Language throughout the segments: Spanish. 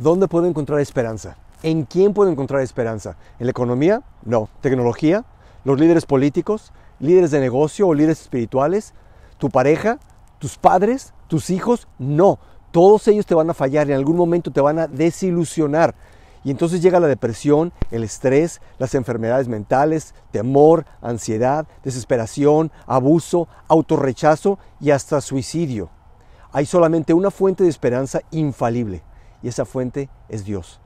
¿Dónde puedo encontrar esperanza? ¿En quién puedo encontrar esperanza? ¿En la economía? No. ¿Tecnología? ¿Los líderes políticos? ¿Líderes de negocio o líderes espirituales? ¿Tu pareja? ¿Tus padres? ¿Tus hijos? No. Todos ellos te van a fallar, en algún momento te van a desilusionar. Y entonces llega la depresión, el estrés, las enfermedades mentales, temor, ansiedad, desesperación, abuso, autorrechazo y hasta suicidio. Hay solamente una fuente de esperanza infalible y esa fuente es Dios.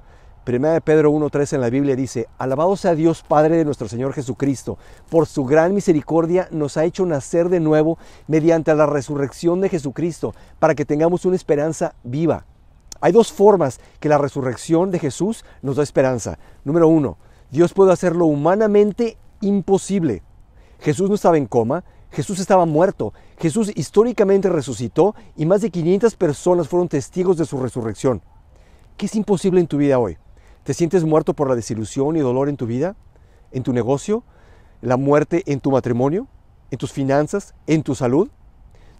Primera de Pedro 1.3 en la Biblia dice, Alabado sea Dios Padre de nuestro Señor Jesucristo, por su gran misericordia nos ha hecho nacer de nuevo mediante la resurrección de Jesucristo, para que tengamos una esperanza viva. Hay dos formas que la resurrección de Jesús nos da esperanza. Número uno, Dios puede hacerlo humanamente imposible. Jesús no estaba en coma, Jesús estaba muerto, Jesús históricamente resucitó y más de 500 personas fueron testigos de su resurrección. ¿Qué es imposible en tu vida hoy? ¿Te sientes muerto por la desilusión y dolor en tu vida? ¿En tu negocio? ¿La muerte en tu matrimonio? ¿En tus finanzas? ¿En tu salud?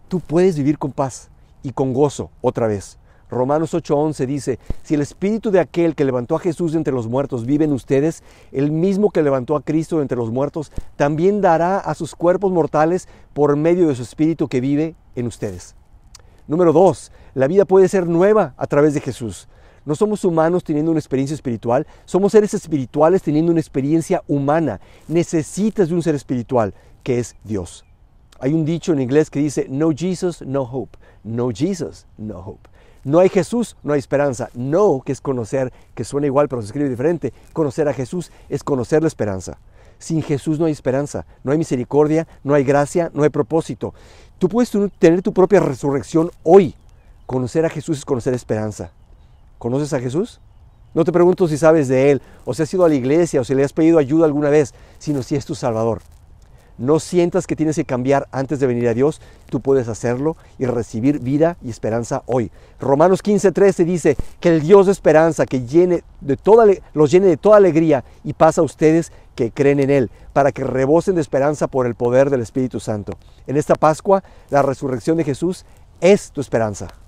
Tú puedes vivir con paz y con gozo otra vez. Romanos 8:11 dice, si el espíritu de aquel que levantó a Jesús entre los muertos vive en ustedes, el mismo que levantó a Cristo entre los muertos, también dará a sus cuerpos mortales por medio de su espíritu que vive en ustedes. Número 2. La vida puede ser nueva a través de Jesús. No somos humanos teniendo una experiencia espiritual, somos seres espirituales teniendo una experiencia humana. Necesitas de un ser espiritual, que es Dios. Hay un dicho en inglés que dice, no Jesus, no hope. No Jesus, no hope. No hay Jesús, no hay esperanza. No, que es conocer, que suena igual pero se escribe diferente. Conocer a Jesús es conocer la esperanza. Sin Jesús no hay esperanza, no hay misericordia, no hay gracia, no hay propósito. Tú puedes tener tu propia resurrección hoy. Conocer a Jesús es conocer esperanza. ¿Conoces a Jesús? No te pregunto si sabes de Él, o si has ido a la iglesia, o si le has pedido ayuda alguna vez, sino si es tu Salvador. No sientas que tienes que cambiar antes de venir a Dios, tú puedes hacerlo y recibir vida y esperanza hoy. Romanos 15:13 dice que el Dios de esperanza que de toda, los llene de toda alegría y paz a ustedes que creen en Él, para que rebosen de esperanza por el poder del Espíritu Santo. En esta Pascua, la resurrección de Jesús es tu esperanza.